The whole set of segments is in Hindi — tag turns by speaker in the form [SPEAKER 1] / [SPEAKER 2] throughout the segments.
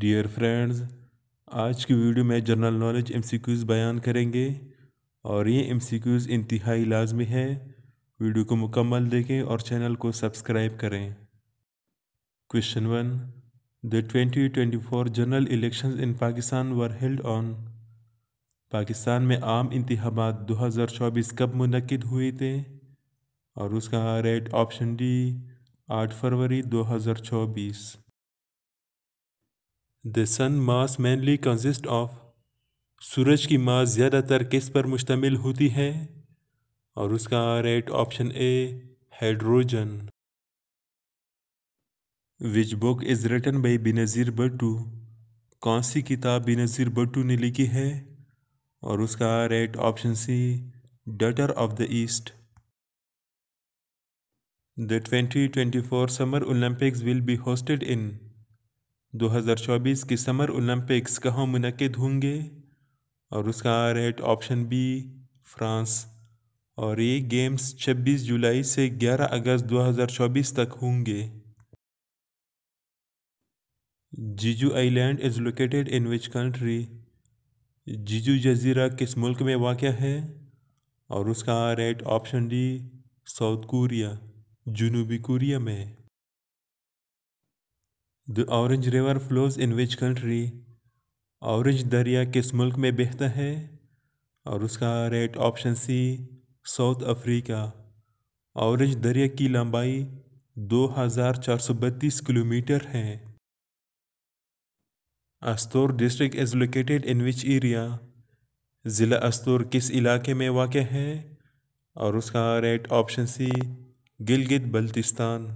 [SPEAKER 1] डियर फ्रेंड्स आज की वीडियो में जनरल नॉलेज एमसीक्यूज़ बयान करेंगे और ये एमसीक्यूज़ इंतहाई लाजमी है वीडियो को मुकम्मल देखें और चैनल को सब्सक्राइब करें question one the twenty twenty four general election in Pakistan were held on Pakistan में आम इंतबात 2024 कब मनकद हुए थे और उसका रेट ऑप्शन डी आठ फरवरी दो हज़ार चौबीस the sun mass mainly consist of सूरज की मास ज़्यादातर किस पर मुश्तमिल होती है और उसका right option A hydrogen which book is written by Benazir Bhutto कौन सी किताब बेनज़ीर भट्टू ने लिखी है और उसका right option C daughter of the East the twenty twenty four summer Olympics will be hosted in 2024 के समर ओलंपिक्स कहाँ मुनद होंगे और उसका राइट ऑप्शन बी फ्रांस और ये गेम्स 26 जुलाई से 11 अगस्त 2024 तक होंगे Jeju island is located in which country Jeju जजीरा किस मुल्क में वाक़ है और उसका right option D South Korea जुनूबी कोरिया में The Orange River flows in which country? Orange दरिया किस मुल्क में बहता है और उसका right option C South Africa orange दरिया की लंबाई 2432 किलोमीटर है Astore district is located in which area ज़िला अस्तोर किस इलाके में वाक़ है और उसका right option C Gilgit Baltistan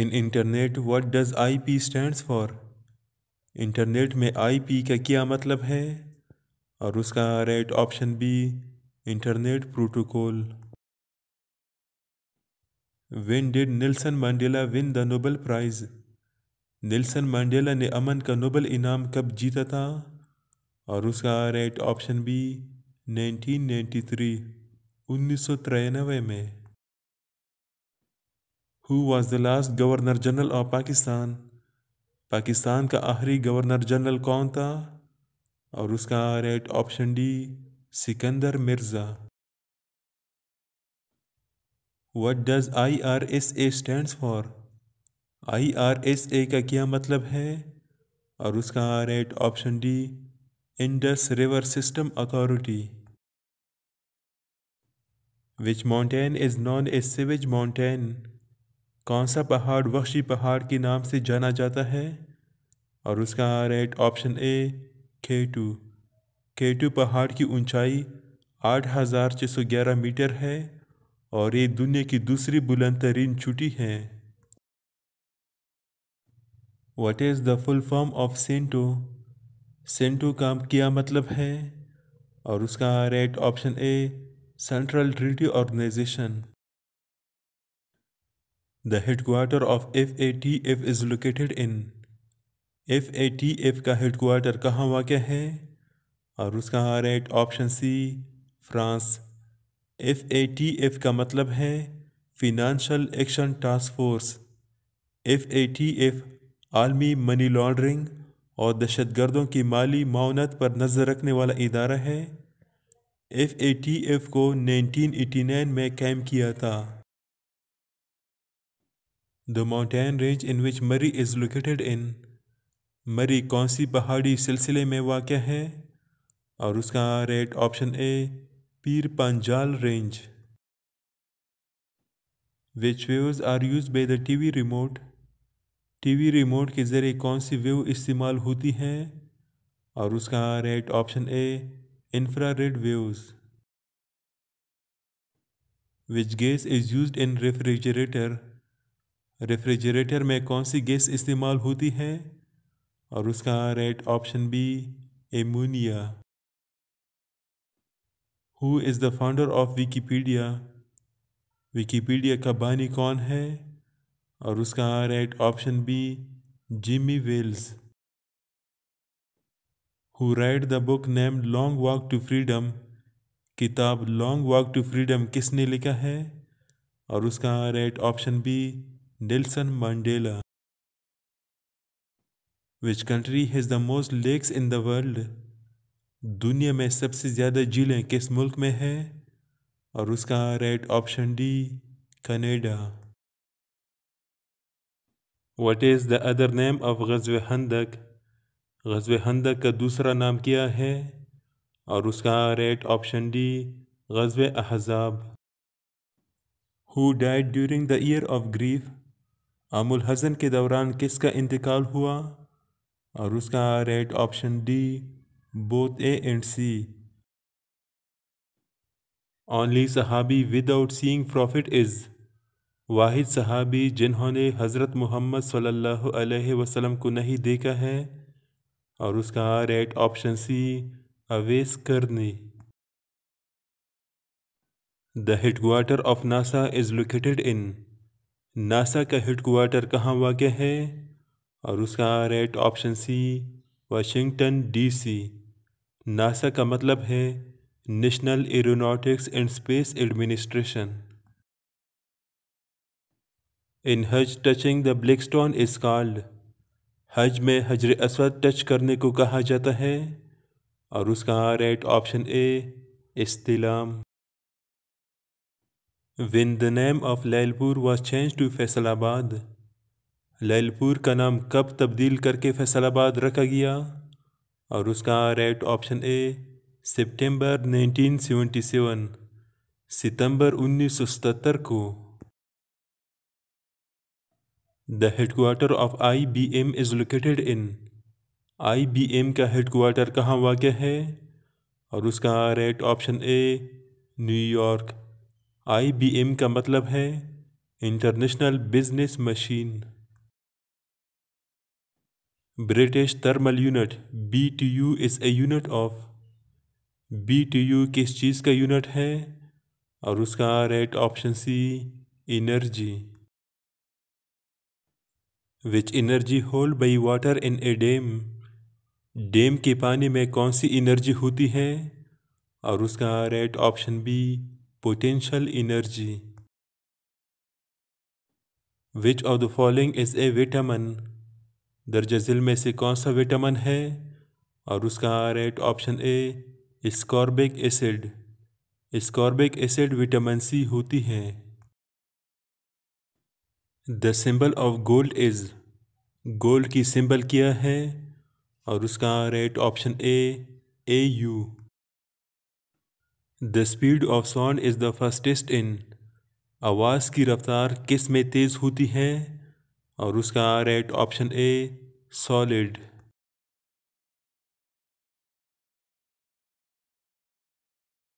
[SPEAKER 1] in internet what does I P stands for internet में आई पी का क्या मतलब है और उसका right option B internet protocol when did Nelson Mandela win the Nobel Prize Nelson Mandela ने अमन का नोबल इनाम कब जीता था और उसका राइट ऑप्शन बी 1993 उन्नीस सौ में who was the last governor general of Pakistan Pakistan का आखिरी गवर्नर जनरल कौन था और उसका right option D Sikandar Mirza what does I R S A stand for I R S A का क्या मतलब है और उसका right option D Indus river system authority which mountain is known as सिविज माउंटेन कौन सा पहाड़ वक्शी पहाड़ के नाम से जाना जाता है और उसका राइट ऑप्शन ए खेटू खेटू पहाड़ की ऊंचाई ग्यारह मीटर है और ये दुनिया की दूसरी बुलंद तरीन चुटी है what is the full form of CENTO CENTO का क्या मतलब है और उसका right option A central treaty organisation the of F A T F is located in F A T F का हेडक्वार्टर कहाँ वाक़ है और उसका right option C France F A T F का मतलब है financial action task force F A T F आलमी मनी लॉन्ड्रिंग और दहशतगर्दों की माली मावनत पर नज़र रखने वाला इदारा है एफ ए टी एफ को नाइनटीन एटी नाइन में कैम किया था The mountain range in which Murray is located in मरी कौन सी पहाड़ी सिलसिले में वाक़ है और उसका right option A Pir Panjal range which waves are used by the T V remote T V remote के ज़रिए कौन सी वेव इस्तेमाल होती है और उसका right option A infrared views which gas is used in refrigerator refrigerator में कौन सी गैस इस्तेमाल होती है और उसका right option B ammonia who is the founder of Wikipedia Wikipedia का बानी कौन है और उसका right option B Jimmy Wales who write the book name long walk to freedom किताब लॉन्ग वॉक टू फ्रीडम किसने लिखा है और उसका right option B Nelson Mandela. Which country has the most lakes in the world? दुनिया में सबसे ज़्यादा झीलें किस मुल्क में है और उसका right option D Canada what is the other name of गजव हंदक गजव हंदक का दूसरा नाम क्या है और उसका राइट ऑप्शन डी गजव अहजाब who died during the year of grief अमुल हज़न के दौरान किसका इंतकाल हुआ और उसका right option D both A and C only सहाबी विदाउट सीइंग प्रॉफिट इज़ वाहिद सहाबी जिन्होंने हज़रत मोहम्मद सल्लल्लाहु अलैहि वसल्लम को नहीं देखा है और उसका रेट ऑप्शन सी अवेस करने the headquarters of NASA is located in NASA का हेडक्वार्टर कहाँ वाक़ है और उसका right option C Washington DC NASA का मतलब है National Aeronautics and Space Administration in हज touching the black stone is called हज में हजर असवद टच करने को कहा जाता है और उसका राइट ऑप्शन ए इस्तीलाम when the name of Lailpur was changed to Faisalabad. Lyallpur का नाम कब तब्दील करके फैसलाबाद रखा गया और उसका राइट ऑप्शन ए सितंबर 1977 सितंबर 1977 को the headquarters of I B M is located in I B M का हेडक्वार्टर कहाँ वाक़ है और उसका right option A New York IBM का मतलब है international business machine British thermal unit B T U is a unit of B T U किस चीज़ का यूनिट है और उसका right option C energy which energy hold by water in a dam dam के पानी में कौन सी एनर्जी होती है और उसका right option B potential energy which of the following is a vitamin दर्ज जिल में से कौन सा विटामिन है और उसका right option A ascorbic acid ascorbic acid vitamin C होती है the symbol of gold is gold की सिंबल क्या है और उसका right option A A U the speed of sound is the fastest in आवाज़ की रफ्तार किस में तेज़ होती है और उसका रेट ऑप्शन ए सॉलिड